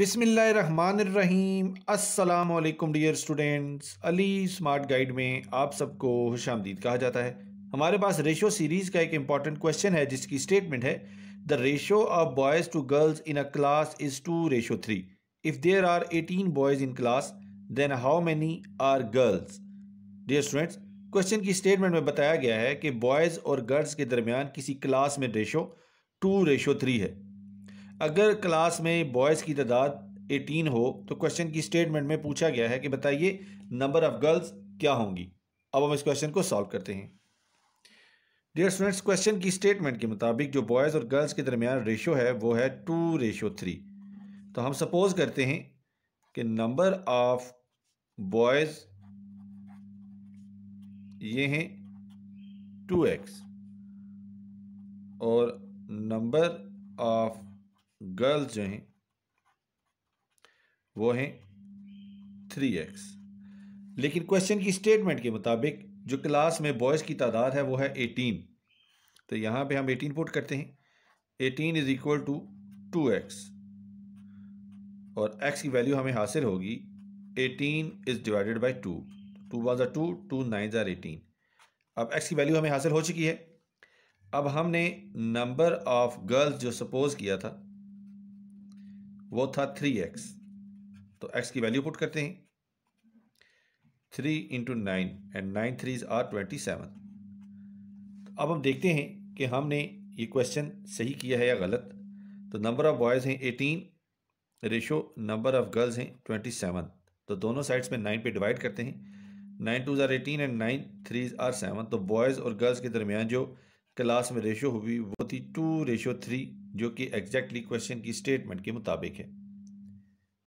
बिसमीम असलकम dear students Ali smart guide में आप सबको खुश आमदीद कहा जाता है हमारे पास रेशो सीरीज़ का एक इम्पॉर्टेंट क्वेश्चन है जिसकी स्टेटमेंट है the ratio of boys to girls in a class is two ratio three if there are eighteen boys in class then how many are girls dear students question की statement में बताया गया है कि boys और गर्ल्स के दरमियान किसी क्लास में रेशो टू रेशो थ्री है अगर क्लास में बॉयज़ की तादाद 18 हो तो क्वेश्चन की स्टेटमेंट में पूछा गया है कि बताइए नंबर ऑफ़ गर्ल्स क्या होंगी अब हम इस क्वेश्चन को सॉल्व करते हैं डियर स्टूडेंट्स क्वेश्चन की स्टेटमेंट के मुताबिक जो बॉयज़ और गर्ल्स के दरमियान रेशो है वो है टू रेशो थ्री तो हम सपोज़ करते हैं कि नंबर ऑफ बॉयज़ ये हैं टू एक्स और नंबर ऑफ गर्ल्स जो हैं वो हैं थ्री एक्स लेकिन क्वेश्चन की स्टेटमेंट के मुताबिक जो क्लास में बॉयज़ की तादाद है वो है एटीन तो यहाँ पे हम एटीन पुट करते हैं eighteen is equal to two x और एक्स की वैल्यू हमें हासिल होगी eighteen is divided by two two was are two two nine ज़ार एटीन अब एक्स की वैल्यू हमें हासिल हो चुकी है अब हमने नंबर ऑफ़ गर्ल्स जो सपोज़ किया था वो था थ्री एक्स तो एक्स की वैल्यू पुट करते हैं three into nine and nine three are twenty seven अब हम देखते हैं कि हमने ये क्वेश्चन सही किया है या गलत तो नंबर ऑफ़ बॉयज़ हैं eighteen ratio number of girls हैं ट्वेंटी सेवन तो दोनों साइड्स में नाइन पे डिवाइड करते हैं nine two are eighteen and nine three are seven तो बॉयज़ और गर्ल्स के दरमियान जो क्लास में रेशो हुई वो थी टू रेशो थ्री जो कि एग्जैक्टली क्वेश्चन की स्टेटमेंट के मुताबिक है